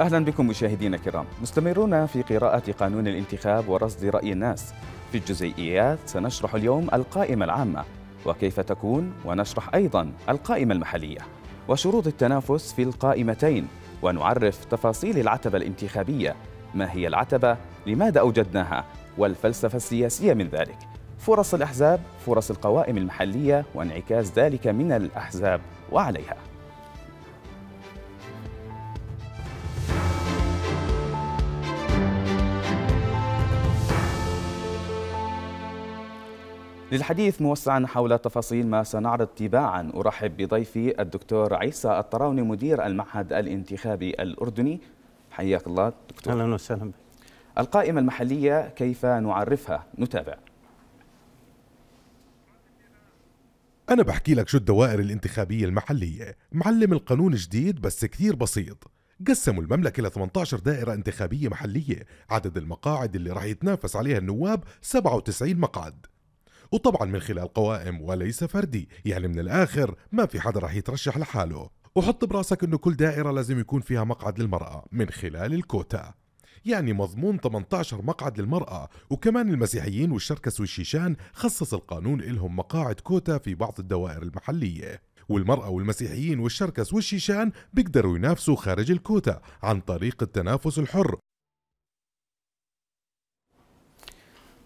أهلا بكم مشاهدينا الكرام مستمرون في قراءة قانون الانتخاب ورصد رأي الناس في الجزئيات سنشرح اليوم القائمة العامة وكيف تكون ونشرح أيضا القائمة المحلية وشروط التنافس في القائمتين ونعرف تفاصيل العتبة الانتخابية ما هي العتبة لماذا أوجدناها والفلسفة السياسية من ذلك فرص الأحزاب فرص القوائم المحلية وانعكاس ذلك من الأحزاب وعليها للحديث موسعا حول تفاصيل ما سنعرض تباعا أرحب بضيفي الدكتور عيسى الطراوني مدير المعهد الانتخابي الأردني حياك الله دكتور أهلا وسهلا القائمة المحلية كيف نعرفها نتابع أنا بحكي لك شو الدوائر الانتخابية المحلية معلم القانون جديد بس كثير بسيط قسموا المملكة ل 18 دائرة انتخابية محلية عدد المقاعد اللي راح يتنافس عليها النواب 97 مقعد وطبعا من خلال قوائم وليس فردي يعني من الآخر ما في حدا راح يترشح لحاله وحط براسك انه كل دائرة لازم يكون فيها مقعد للمرأة من خلال الكوتا يعني مضمون 18 مقعد للمرأة وكمان المسيحيين والشركس والشيشان خصص القانون إلهم مقاعد كوتا في بعض الدوائر المحلية والمرأة والمسيحيين والشركس والشيشان بيقدروا ينافسوا خارج الكوتا عن طريق التنافس الحر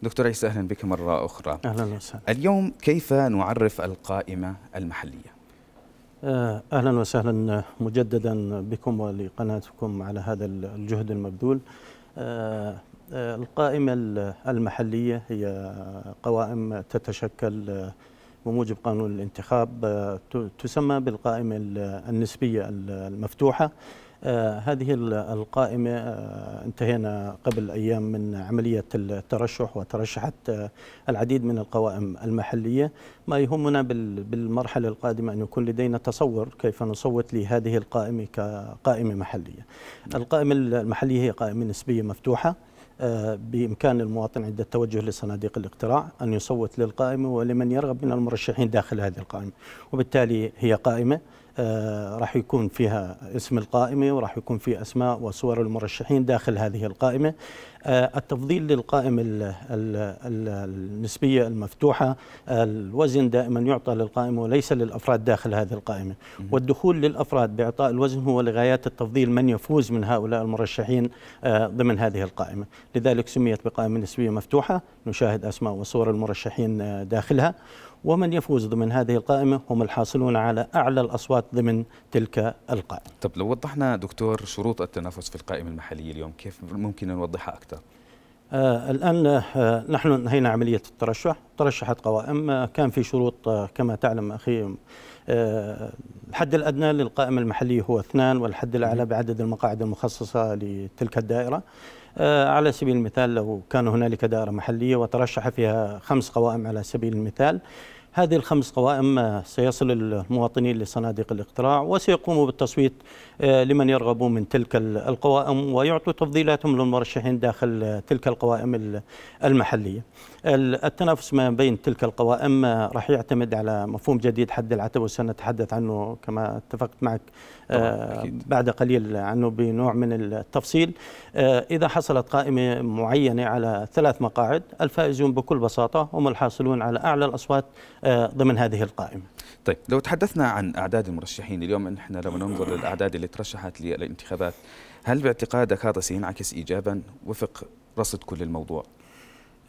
دكتور عيسى اهلا بك مره اخرى اهلا وسهلا اليوم كيف نعرف القائمه المحليه آه، اهلا وسهلا مجددا بكم ولقناتكم على هذا الجهد المبذول آه، آه، القائمه المحليه هي قوائم تتشكل بموجب قانون الانتخاب تسمى بالقائمه النسبيه المفتوحه آه، هذه القائمة آه، انتهينا قبل أيام من عملية الترشح وترشحت آه، العديد من القوائم المحلية ما يهمنا بالمرحلة القادمة أن يكون لدينا تصور كيف نصوت لهذه القائمة كقائمة محلية نعم. القائمة المحلية هي قائمة نسبية مفتوحة بإمكان المواطن عند التوجه لصناديق الاقتراع أن يصوت للقائمة ولمن يرغب من المرشحين داخل هذه القائمة وبالتالي هي قائمة آه، راح يكون فيها اسم القائمة وراح يكون في أسماء وصور المرشحين داخل هذه القائمة آه، التفضيل للقائمة النسبية المفتوحة آه، الوزن دائما يعطى للقائمة وليس للأفراد داخل هذه القائمة والدخول للأفراد بإعطاء الوزن هو لغايات التفضيل من يفوز من هؤلاء المرشحين ضمن هذه القائمة لذلك سميت بقائمة نسبية مفتوحة نشاهد أسماء وصور المرشحين داخلها ومن يفوز ضمن هذه القائمة هم الحاصلون على أعلى الأصوات ضمن تلك القائمة طب لو وضحنا دكتور شروط التنافس في القائمة المحلية اليوم كيف ممكن نوضحها أكثر؟ آه الآن آه نحن انهينا عملية الترشح ترشحت قوائم آه كان في شروط آه كما تعلم أخي آه الحد الأدنى للقائمة المحلية هو اثنان والحد الأعلى بعدد المقاعد المخصصة لتلك الدائرة آه آه، على سبيل المثال لو كان هنالك دائرة محلية وترشح فيها خمس قوائم على سبيل المثال هذه الخمس قوائم آه، سيصل المواطنين لصناديق الاقتراع وسيقوموا بالتصويت آه، لمن يرغبوا من تلك القوائم ويعطوا تفضيلاتهم للمرشحين داخل تلك القوائم المحلية التنافس ما بين تلك القوائم راح يعتمد على مفهوم جديد حد العتبه وسنتحدث عنه كما اتفقت معك آه، بعد قليل عنه بنوع من التفصيل آه، اذا حصلت قائمه معينه على ثلاث مقاعد الفائزون بكل بساطه هم الحاصلون على اعلى الاصوات آه، ضمن هذه القائمه. طيب لو تحدثنا عن اعداد المرشحين اليوم نحن لما ننظر للاعداد اللي ترشحت للانتخابات هل باعتقادك هذا سينعكس ايجابا وفق رصد كل الموضوع؟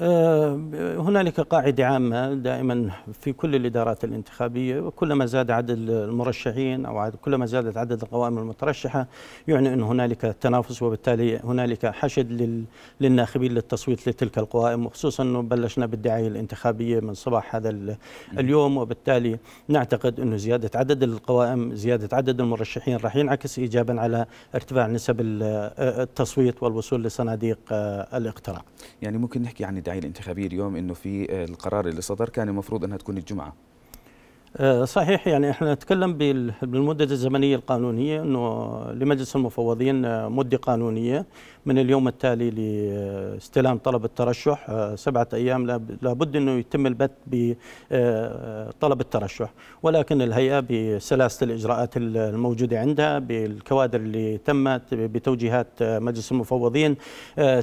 آه، هنالك قاعدة عامة دائما في كل الإدارات الانتخابية وكلما زاد عدد المرشحين أو كلما زادت عدد القوائم المترشحة يعني أن هنالك تنافس وبالتالي هنالك حشد للناخبين للتصويت لتلك القوائم وخصوصا أنه بلشنا بالدعاية الانتخابية من صباح هذا اليوم وبالتالي نعتقد أنه زيادة عدد القوائم زيادة عدد المرشحين راح ينعكس إيجابا على ارتفاع نسب آه، التصويت والوصول لصناديق آه، الاقتراع يعني ممكن نحكي عن الداعيه الانتخابيه اليوم انه في آه، القرار اللي صدر كان المفروض انها تكون الجمعه آه، صحيح يعني احنا نتكلم بالمده الزمنيه القانونيه انه لمجلس المفوضين آه، مده قانونيه من اليوم التالي لاستلام طلب الترشح آه، سبعه ايام لابد انه يتم البت بطلب الترشح ولكن الهيئه بسلاسه الاجراءات الموجوده عندها بالكوادر اللي تمت بتوجيهات مجلس المفوضين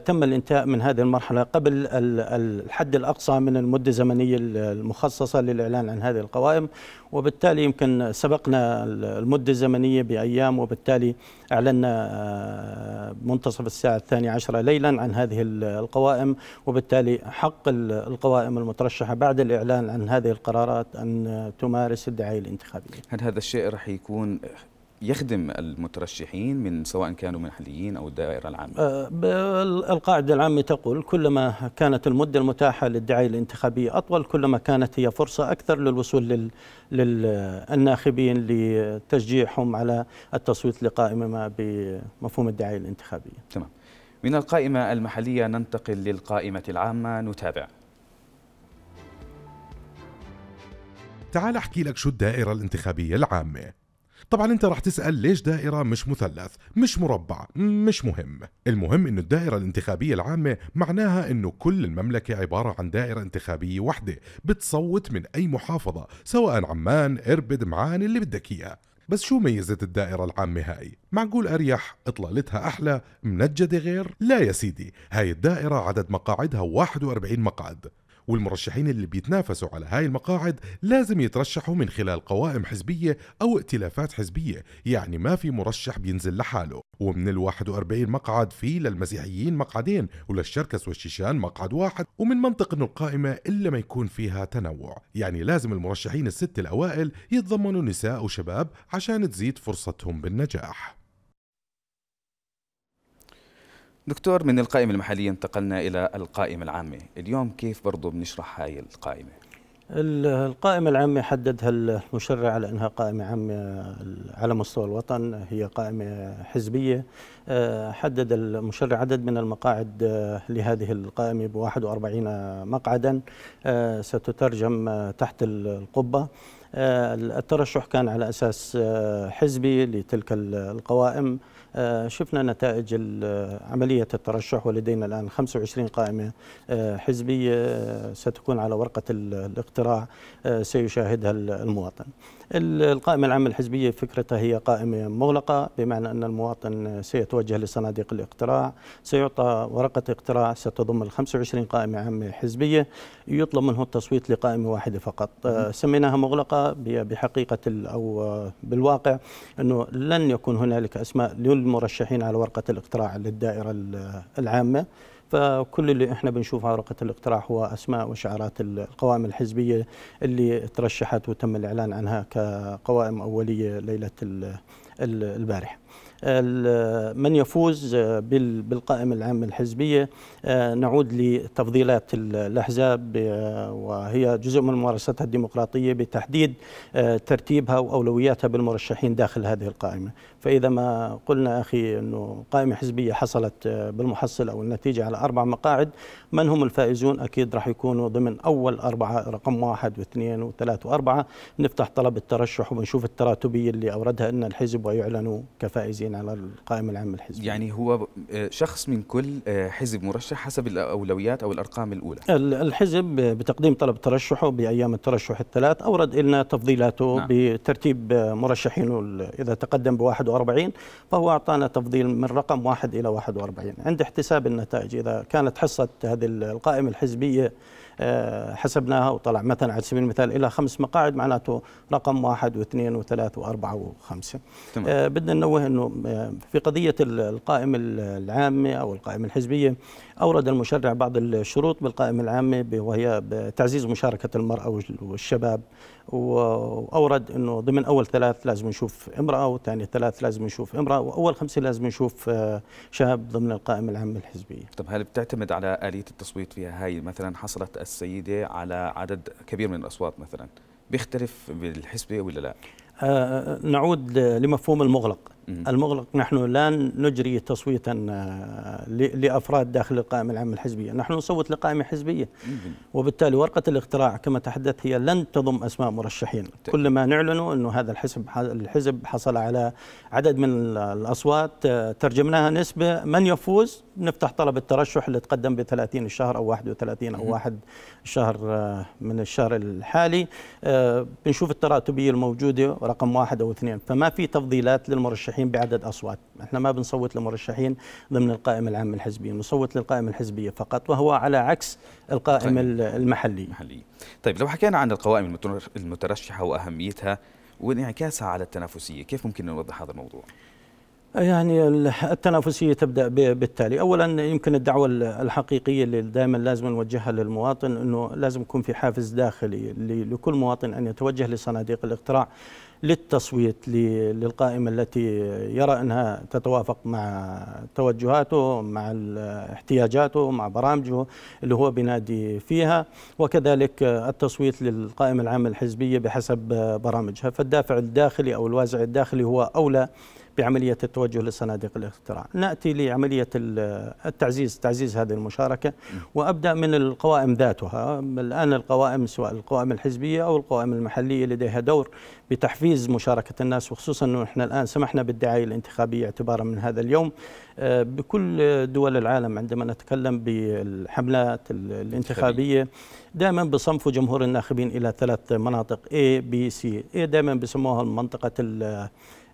تم الانتهاء من هذه المرحله قبل الحد الاقصى من المده الزمنيه المخصصه للاعلان عن هذه القوائم وبالتالي يمكن سبقنا المدة الزمنية بأيام وبالتالي أعلنا آه، منتصف الساعة الثانية عشرة ليلا عن هذه القوائم وبالتالي حق القوائم المترشحة بعد الإعلان عن هذه القرارات أن تمارس الدعاية الانتخابية هل هذا الشيء رح يكون يخدم المترشحين من سواء كانوا محليين او الدائره العامه؟ آه، القاعده العامه تقول كلما كانت المده المتاحه للدعايه الانتخابيه اطول كلما كانت هي فرصه اكثر للوصول للناخبين لتشجيعهم على التصويت لقائمه ما بمفهوم الدعايه الانتخابيه. تمام. من القائمه المحليه ننتقل للقائمه العامه نتابع. تعال احكي لك شو الدائره الانتخابيه العامه. طبعا انت راح تسأل ليش دائرة مش مثلث مش مربع مش مهم المهم انه الدائرة الانتخابية العامة معناها انه كل المملكة عبارة عن دائرة انتخابية واحدة بتصوت من اي محافظة سواء عمان اربد معان اللي بدك اياه بس شو ميزة الدائرة العامة هاي؟ معقول أريح إطلالتها أحلى منجدة غير؟ لا يا سيدي هاي الدائرة عدد مقاعدها 41 مقعد والمرشحين اللي بيتنافسوا على هاي المقاعد لازم يترشحوا من خلال قوائم حزبية أو ائتلافات حزبية يعني ما في مرشح بينزل لحاله ومن ال 41 مقعد في للمسيحيين مقعدين وللشركس والشيشان مقعد واحد ومن منطق أنه القائمة إلا ما يكون فيها تنوع يعني لازم المرشحين الست الأوائل يتضمنوا نساء وشباب عشان تزيد فرصتهم بالنجاح دكتور من القائمة المحلية انتقلنا إلى القائمة العامة اليوم كيف برضو بنشرح هاي القائمة؟ القائمة العامة حددها المشرع على أنها قائمة عامة على مستوى الوطن هي قائمة حزبية آه، حدد المشرع عدد من المقاعد آه، لهذه القائمة ب 41 مقعدا آه، ستترجم تحت القبة الترشح كان على أساس حزبي لتلك القوائم آه، شفنا نتائج آه، عملية الترشح ولدينا الآن 25 قائمة آه، حزبية ستكون على ورقة الاقتراع سيشاهدها المواطن القائمة العامة الحزبية فكرتها هي قائمة مغلقة بمعنى أن المواطن سيتوجه لصناديق الاقتراع سيعطى ورقة اقتراع ستضم ال 25 قائمة عامة حزبية يطلب منه التصويت لقائمة واحدة فقط آه، سميناها مغلقة بحقيقة أو آه، بالواقع أنه لن يكون هنالك أسماء للمرشحين على ورقة الاقتراع للدائرة العامة فكل اللي احنا بنشوفه ورقه الاقتراع هو اسماء وشعارات القوائم الحزبيه اللي ترشحت وتم الاعلان عنها كقوائم اوليه ليله البارحه من يفوز بالقائمة العامة الحزبية آه، نعود لتفضيلات الأحزاب وهي جزء من ممارستها الديمقراطية بتحديد آه، ترتيبها وأولوياتها بالمرشحين داخل هذه القائمة فإذا ما قلنا أخي أنه قائمة حزبية حصلت آه، بالمحصلة أو النتيجة على أربع مقاعد من هم الفائزون أكيد راح يكونوا ضمن أول أربعة رقم واحد واثنين وثلاث وأربعة نفتح طلب الترشح ونشوف التراتبية اللي أوردها لنا الحزب ويعلنوا كفائزين المرشحين على القائمة العامة الحزبية يعني هو آه، شخص من كل آه، حزب مرشح حسب الأولويات أو الأرقام الأولى الحزب بتقديم طلب ترشحه بأيام الترشح الثلاث أورد لنا تفضيلاته نعم. بترتيب مرشحينه إذا تقدم ب 41 فهو أعطانا تفضيل من رقم 1 إلى 41 عند احتساب النتائج إذا كانت حصة هذه القائمة الحزبية آه، حسبناها وطلع مثلا على سبيل المثال الى خمس مقاعد معناته رقم واحد واثنين وثلاث واربعه وخمسه. تمام. آه، بدنا ننوه انه آه، في قضيه القائمه العامه او القائمه الحزبيه أورد المشرع بعض الشروط بالقائمة العامة وهي تعزيز مشاركة المرأة والشباب وأورد أنه ضمن أول ثلاث لازم نشوف امرأة وثاني ثلاث لازم نشوف امرأة وأول خمسة لازم نشوف آه، شاب ضمن القائمة العامة الحزبية طب هل بتعتمد على آلية التصويت فيها هاي مثلا حصلت السيدة على عدد كبير من الأصوات مثلا بيختلف بالحسبة ولا لا؟ آه، آه، نعود لمفهوم المغلق المغلق نحن لا نجري تصويتا آه، لافراد داخل القائمه العامه الحزبيه، نحن نصوت لقائمه حزبيه وبالتالي ورقه الاقتراع كما تحدثت هي لن تضم اسماء مرشحين، طيب. كل ما نعلنه انه هذا الحزب الحزب حصل على عدد من الاصوات آه، ترجمناها نسبه من يفوز نفتح طلب الترشح اللي تقدم ب 30 الشهر او 31 او 1 الشهر آه، من الشهر الحالي بنشوف التراتبيه الموجوده رقم واحد او اثنين، فما في تفضيلات للمرشحين المرشحين بعدد أصوات احنا ما بنصوت لمرشحين ضمن القائمة العامة الحزبية نصوت للقائمة الحزبية فقط وهو على عكس القائمة طيب. المحلي المحلي طيب لو حكينا عن القوائم المترشحة وأهميتها وانعكاسها على التنافسية كيف ممكن نوضح هذا الموضوع؟ يعني التنافسيه تبدا بالتالي، اولا يمكن الدعوه الحقيقيه اللي دائما لازم نوجهها للمواطن انه لازم يكون في حافز داخلي لكل مواطن ان يتوجه لصناديق الاقتراع للتصويت للقائمة التي يرى أنها تتوافق مع توجهاته مع احتياجاته مع برامجه اللي هو بنادي فيها وكذلك التصويت للقائمة العامة الحزبية بحسب برامجها فالدافع الداخلي أو الوازع الداخلي هو أولى بعملية التوجه لصناديق الاقتراع نأتي لعملية التعزيز تعزيز هذه المشاركة وأبدأ من القوائم ذاتها الآن القوائم سواء القوائم الحزبية أو القوائم المحلية لديها دور بتحفيز مشاركة الناس وخصوصا أنه إحنا الآن سمحنا بالدعاية الانتخابية اعتبارا من هذا اليوم آه، بكل دول العالم عندما نتكلم بالحملات الانتخابية دائما بصنفوا جمهور الناخبين إلى ثلاث مناطق A, B, C A دائما بسموها منطقة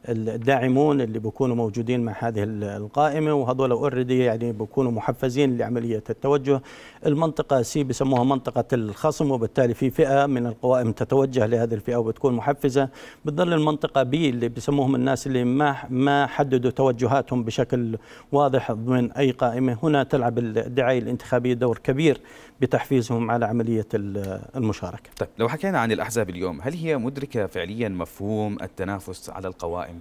الداعمون اللي بيكونوا موجودين مع هذه القائمه وهذول اوريدي يعني بيكونوا محفزين لعمليه التوجه المنطقه سي بسموها منطقه الخصم وبالتالي في فئه من القوائم تتوجه لهذه الفئه وبتكون محفزه بتظل المنطقه بي اللي بسموهم الناس اللي ما ما حددوا توجهاتهم بشكل واضح ضمن اي قائمه هنا تلعب الدعايه الانتخابيه دور كبير بتحفيزهم على عملية المشاركة طيب لو حكينا عن الأحزاب اليوم هل هي مدركة فعليا مفهوم التنافس على القوائم؟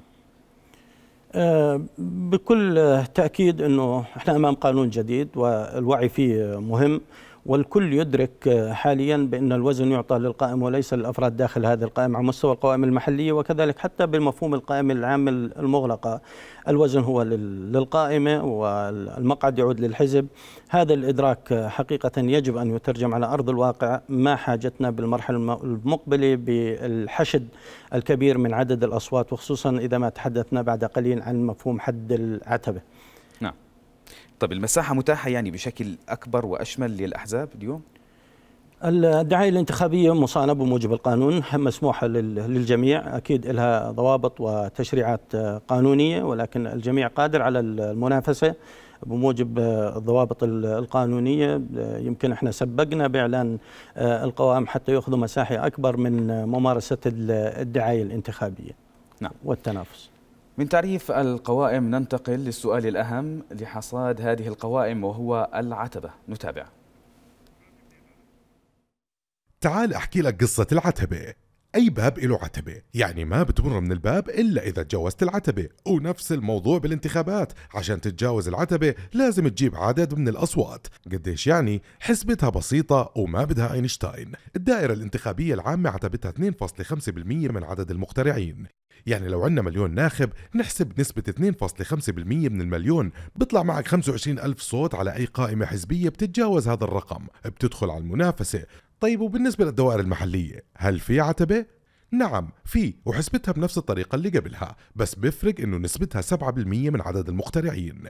آه، بكل تأكيد أنه إحنا أمام قانون جديد والوعي فيه مهم والكل يدرك حاليا بأن الوزن يعطى للقائم وليس للأفراد داخل هذه القائمة على مستوى القوائم المحلية وكذلك حتى بمفهوم القائمة العامة المغلقة الوزن هو للقائمة والمقعد يعود للحزب هذا الإدراك حقيقة يجب أن يترجم على أرض الواقع ما حاجتنا بالمرحلة المقبلة بالحشد الكبير من عدد الأصوات وخصوصا إذا ما تحدثنا بعد قليل عن مفهوم حد العتبة طب المساحة متاحة يعني بشكل أكبر وأشمل للأحزاب اليوم؟ الدعاية الانتخابية مصانة بموجب القانون مسموحة للجميع أكيد لها ضوابط وتشريعات قانونية ولكن الجميع قادر على المنافسة بموجب الضوابط القانونية يمكن احنا سبقنا بإعلان آه، القوائم حتى يأخذوا مساحة أكبر من ممارسة الدعاية الانتخابية نعم. والتنافس من تعريف القوائم ننتقل للسؤال الأهم لحصاد هذه القوائم وهو العتبة نتابع تعال أحكي لك قصة العتبة أي باب له عتبة يعني ما بتمر من الباب إلا إذا تجاوزت العتبة ونفس الموضوع بالانتخابات عشان تتجاوز العتبة لازم تجيب عدد من الأصوات قديش يعني حسبتها بسيطة وما بدها أينشتاين الدائرة الانتخابية العامة عتبتها 2.5% من عدد المقترعين يعني لو عندنا مليون ناخب نحسب نسبة 2.5% من المليون بيطلع معك 25 ألف صوت على أي قائمة حزبية بتتجاوز هذا الرقم بتدخل على المنافسة طيب وبالنسبة للدوائر المحلية هل في عتبة؟ نعم في وحسبتها بنفس الطريقة اللي قبلها بس بيفرق انه نسبتها 7% من عدد المقترعين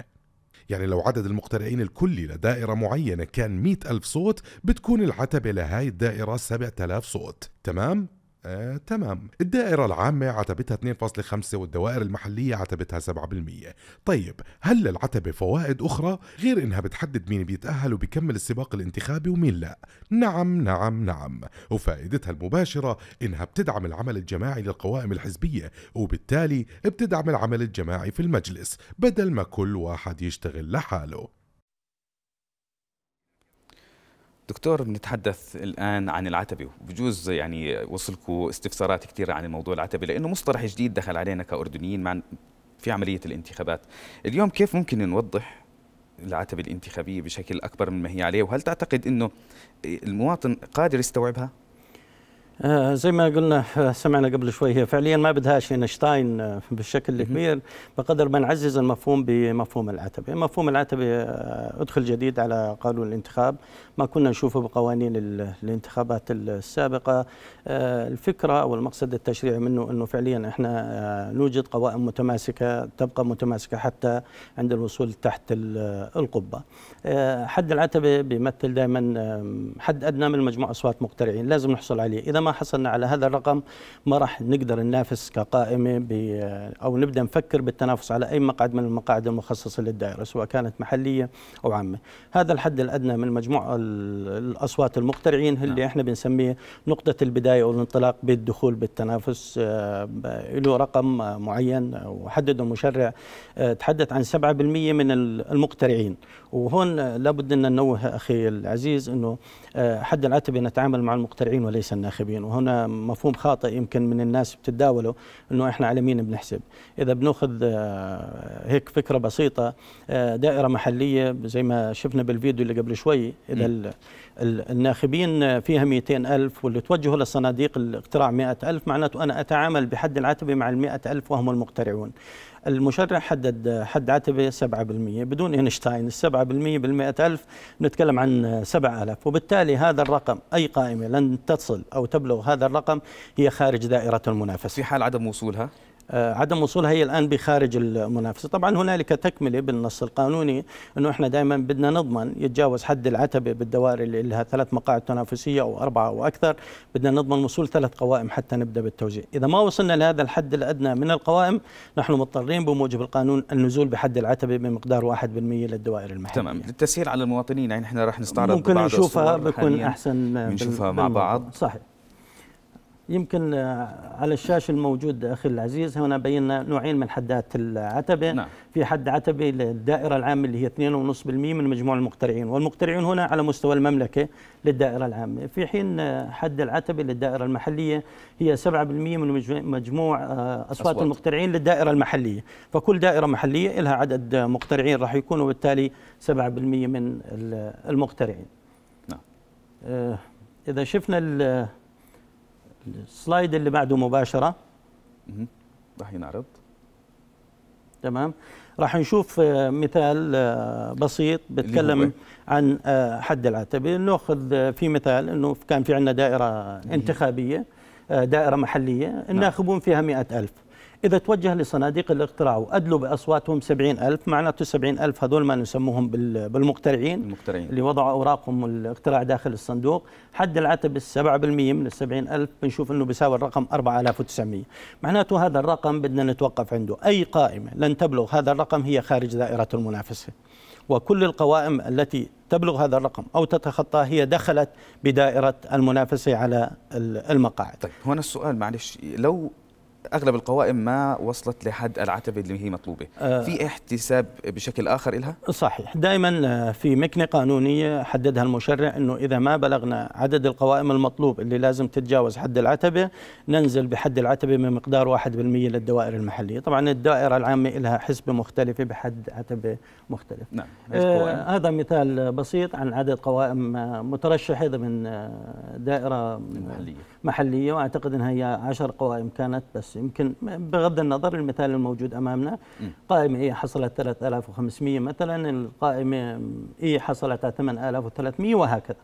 يعني لو عدد المقترعين الكلي لدائرة معينة كان 100 ألف صوت بتكون العتبة لهاي الدائرة 7000 صوت تمام؟ آه، تمام الدائرة العامة عتبتها 2.5 والدوائر المحلية عتبتها 7% طيب هل للعتبة فوائد أخرى غير إنها بتحدد مين بيتأهل وبيكمل السباق الانتخابي ومين لا نعم نعم نعم وفائدتها المباشرة إنها بتدعم العمل الجماعي للقوائم الحزبية وبالتالي بتدعم العمل الجماعي في المجلس بدل ما كل واحد يشتغل لحاله دكتور بنتحدث الان عن العتبه بجوز يعني وصلكم استفسارات كثيره عن الموضوع العتبه لانه مصطلح جديد دخل علينا كاردنيين مع في عمليه الانتخابات اليوم كيف ممكن نوضح العتبه الانتخابيه بشكل اكبر مما هي عليه وهل تعتقد انه المواطن قادر يستوعبها آه، زي ما قلنا آه، سمعنا قبل شوي هي فعليا ما بدهاش اينشتاين آه، بالشكل الكبير بقدر ما نعزز المفهوم بمفهوم العتبه، مفهوم العتبه ادخل جديد على قانون الانتخاب، ما كنا نشوفه بقوانين الانتخابات السابقه، الفكره او المقصد التشريعي منه انه فعليا احنا نوجد قوائم متماسكه تبقى متماسكه حتى عند الوصول تحت القبه. حد العتبه بيمثل دائما حد ادنى من مجموع اصوات مقترعين، لازم نحصل عليه، اذا ما حصلنا على هذا الرقم ما راح نقدر ننافس كقائمه او نبدا نفكر بالتنافس على اي مقعد من المقاعد المخصصه للدائره سواء كانت محليه او عامه هذا الحد الادنى من مجموع الاصوات المقترعين اللي نعم. احنا بنسميه نقطه البدايه او الانطلاق بالدخول بالتنافس آه، له رقم معين وحدده مشرع آه، تحدث عن 7% من المقترعين وهون لابد ان ننوه اخي العزيز انه آه، حد العتبه نتعامل مع المقترعين وليس الناخبين عالمين وهنا مفهوم خاطئ يمكن من الناس بتتداوله انه احنا على مين بنحسب اذا بناخذ آه، هيك فكره بسيطه آه، دائره محليه زي ما شفنا بالفيديو اللي قبل شوي اذا الناخبين آه، فيها 200 ألف واللي توجهوا للصناديق الاقتراع 100 ألف معناته أنا أتعامل بحد العتبة مع ال 100 ألف وهم المقترعون المشرع حدد حد عتبه 7% بدون اينشتاين ال 7% بال ألف نتكلم عن 7000 وبالتالي هذا الرقم اي قائمه لن تصل او تبلغ هذا الرقم هي خارج دائره المنافسه في حال عدم وصولها آه، عدم وصولها هي الان بخارج المنافسه، طبعا هنالك تكمله بالنص القانوني انه احنا دائما بدنا نضمن يتجاوز حد العتبه بالدوائر اللي لها ثلاث مقاعد تنافسيه او اربعه او اكثر، بدنا نضمن وصول ثلاث قوائم حتى نبدا بالتوزيع، اذا ما وصلنا لهذا الحد الادنى من القوائم نحن مضطرين بموجب القانون النزول بحد العتبه بمقدار 1% للدوائر المحليه. تمام، للتسهيل على المواطنين يعني احنا راح نستعرض ممكن نشوفها بكون احسن آه، بنشوفها مع بعض صحيح يمكن آه، على الشاشه الموجود اخي العزيز هنا بينا نوعين من حدات العتبه نعم. في حد عتبه للدائره العامه اللي هي 2.5% من مجموع المقترعين والمقترعين هنا على مستوى المملكه للدائره العامه في حين آه، حد العتبه للدائره المحليه هي 7% من مجموع آه، اصوات, أصوات. المقترعين للدائره المحليه فكل دائره محليه لها عدد مقترعين راح يكونوا بالتالي 7% من المقترعين نعم اذا شفنا السلايد اللي بعده مباشره راح ينعرض تمام راح نشوف آه، مثال آه، بسيط بتكلم عن آه، حد العتبه ناخذ في مثال انه كان في عندنا دائره انتخابيه دائره محليه نعم. الناخبون فيها 100000 إذا توجه لصناديق الاقتراع وأدلوا بأصواتهم 70 ألف معناته 70 ألف هذول ما نسموهم بالمقترعين المقترعين. اللي وضعوا أوراقهم الاقتراع داخل الصندوق حد العتب 7% من ال 70 ألف بنشوف أنه بيساوي الرقم 4900 معناته هذا الرقم بدنا نتوقف عنده أي قائمة لن تبلغ هذا الرقم هي خارج دائرة المنافسة وكل القوائم التي تبلغ هذا الرقم أو تتخطاه هي دخلت بدائرة المنافسة على المقاعد طيب هنا السؤال معلش لو اغلب القوائم ما وصلت لحد العتبه اللي هي مطلوبه آه. في احتساب بشكل اخر لها صحيح دائما آه، في مكنه قانونيه حددها المشرع انه اذا ما بلغنا عدد القوائم المطلوب اللي لازم تتجاوز حد العتبه ننزل بحد العتبه بمقدار 1% للدوائر المحليه طبعا الدائره العامه لها حسبه مختلفه بحد عتبه مختلف نعم آه هذا مثال بسيط عن عدد قوائم آه، مترشحه ضمن دائره محليه محليه واعتقد انها هي 10 قوائم كانت بس يمكن بغض النظر المثال الموجود امامنا قائمه اي حصلت 3500 مثلا القائمه اي حصلت 8300 وهكذا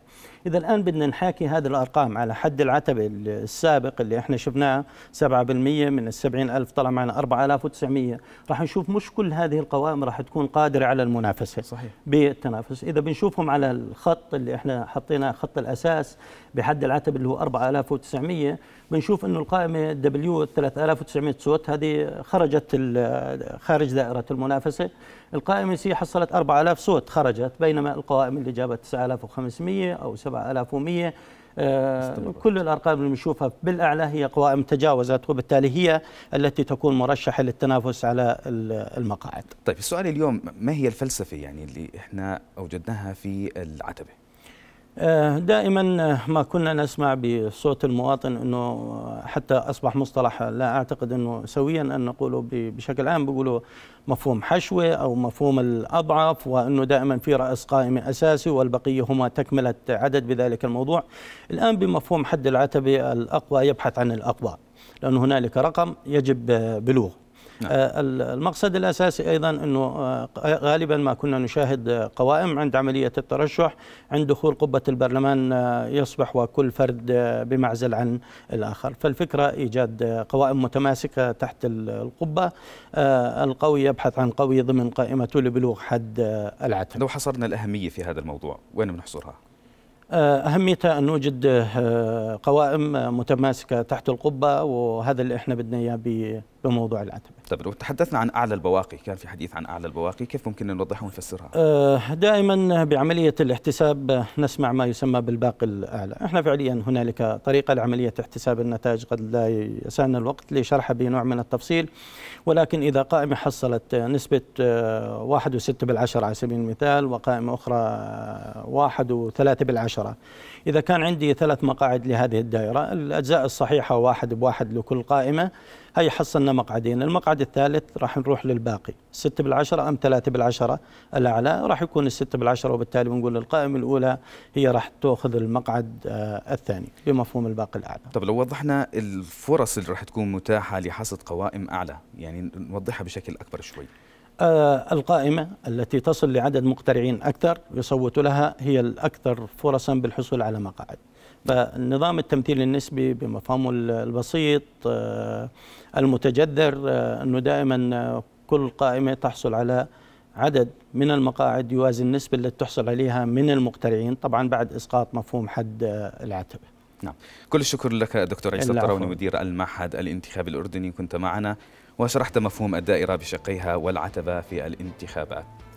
اذا الان بدنا نحاكي هذه الارقام على حد العتبه السابق اللي احنا شفناه 7% من ال 70000 طلع معنا 4900 راح نشوف مش كل هذه القوائم راح تكون قادره على المنافسه صحيح بالتنافس اذا بنشوفهم على الخط اللي احنا حطيناه خط الاساس بحد العتب اللي هو 4900 بنشوف انه القائمه دبليو 3900 صوت هذه خرجت خارج دائره المنافسه القائمه سي حصلت 4000 صوت خرجت بينما القوائم اللي جابت 9500 او 7100 آه، استمرت. كل الارقام اللي بنشوفها بالاعلى هي قوائم تجاوزت وبالتالي هي التي تكون مرشحه للتنافس على المقاعد. طيب السؤال اليوم ما هي الفلسفه يعني اللي احنا اوجدناها في العتبه؟ آه، دائما آه، ما كنا نسمع بصوت المواطن انه آه، حتى اصبح مصطلح لا اعتقد انه سويا ان نقوله بشكل عام بيقولوا مفهوم حشوه او مفهوم الاضعف وانه دائما في راس قائمه اساسي والبقيه هما تكمله عدد بذلك الموضوع الان بمفهوم حد العتبه الاقوى يبحث عن الاقوى لانه هنالك رقم يجب بلوغه نعم. آه، المقصد الأساسي أيضا أنه آه، غالبا ما كنا نشاهد آه، قوائم عند عملية الترشح عند دخول قبة البرلمان يصبح وكل فرد بمعزل عن الآخر فالفكرة إيجاد قوائم متماسكة تحت القبة القوي يبحث عن قوي ضمن قائمته لبلوغ حد العتم لو حصرنا الأهمية في هذا الموضوع وين بنحصرها؟ اهميتها ان نوجد قوائم متماسكه تحت القبه وهذا اللي احنا بدنا اياه بموضوع العتبة طيب لو تحدثنا عن أعلى البواقي كان في حديث عن أعلى البواقي كيف ممكن نوضحها ونفسرها؟ آه، دائما بعملية الاحتساب نسمع ما يسمى بالباقي الأعلى احنا فعليا هنالك طريقة لعملية احتساب النتائج قد لا يسعنا الوقت لشرحها بنوع من التفصيل ولكن إذا قائمة حصلت نسبة 1.6 آه، بالعشرة على سبيل المثال وقائمة أخرى 1.3 آه، بالعشرة إذا كان عندي ثلاث مقاعد لهذه الدائرة الأجزاء الصحيحة واحد بواحد لكل قائمة هي حصلنا مقعدين المقعد الثالث راح نروح للباقي 6 بالعشرة أم 3 بالعشرة الأعلى راح يكون الستة بالعشرة وبالتالي بنقول القائمة الأولى هي راح تأخذ المقعد آه، الثاني بمفهوم الباقي الأعلى طب لو وضحنا الفرص اللي راح تكون متاحة لحصد قوائم أعلى يعني نوضحها بشكل أكبر شوي آه، القائمة التي تصل لعدد مقترعين أكثر يصوت لها هي الأكثر فرصا بالحصول على مقاعد فالنظام التمثيل النسبي بمفهومه البسيط آه، المتجذر آه، أنه دائما آه، كل قائمة تحصل على عدد من المقاعد يوازي النسبة التي تحصل عليها من المقترعين طبعا بعد إسقاط مفهوم حد العتبة نعم كل الشكر لك دكتور عيسى الطراوني مدير المعهد الانتخابي الأردني كنت معنا وشرحت مفهوم الدائرة بشقيها والعتبة في الانتخابات